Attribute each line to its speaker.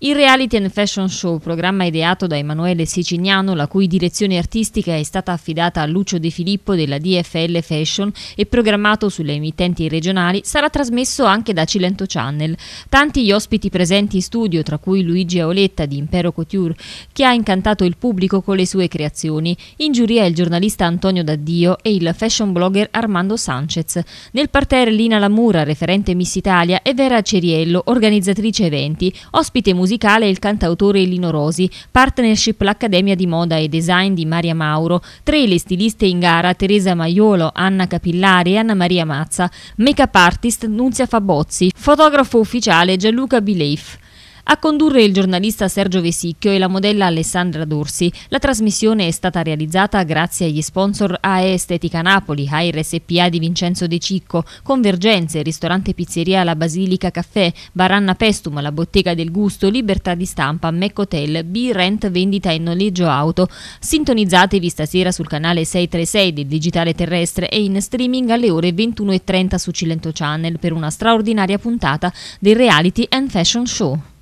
Speaker 1: Il Reality and Fashion Show, programma ideato da Emanuele Sicignano, la cui direzione artistica è stata affidata a Lucio De Filippo della DFL Fashion e programmato sulle emittenti regionali, sarà trasmesso anche da Cilento Channel. Tanti gli ospiti presenti in studio, tra cui Luigi Aoletta di Impero Couture, che ha incantato il pubblico con le sue creazioni. In giuria il giornalista Antonio D'Addio e il fashion blogger Armando Sanchez. Nel parterre Lina Lamura, referente Miss Italia, e Vera Ceriello, organizzatrice eventi, ospite musicale musicale e il cantautore Lino Rosi, partnership l'Accademia di Moda e Design di Maria Mauro, tre le stiliste in gara Teresa Maiolo, Anna Capillari e Anna Maria Mazza, make-up artist Nunzia Fabozzi, fotografo ufficiale Gianluca Bileif. A condurre il giornalista Sergio Vesicchio e la modella Alessandra Dorsi. La trasmissione è stata realizzata grazie agli sponsor AE Estetica Napoli, AIR SPA di Vincenzo De Cicco, Convergenze, Ristorante Pizzeria La Basilica Caffè, Baranna Pestum, La Bottega del Gusto, Libertà di Stampa, Mac Hotel, B-Rent Vendita e Noleggio Auto. Sintonizzatevi stasera sul canale 636 del Digitale Terrestre e in streaming alle ore 21.30 su Cilento Channel per una straordinaria puntata del Reality and Fashion Show.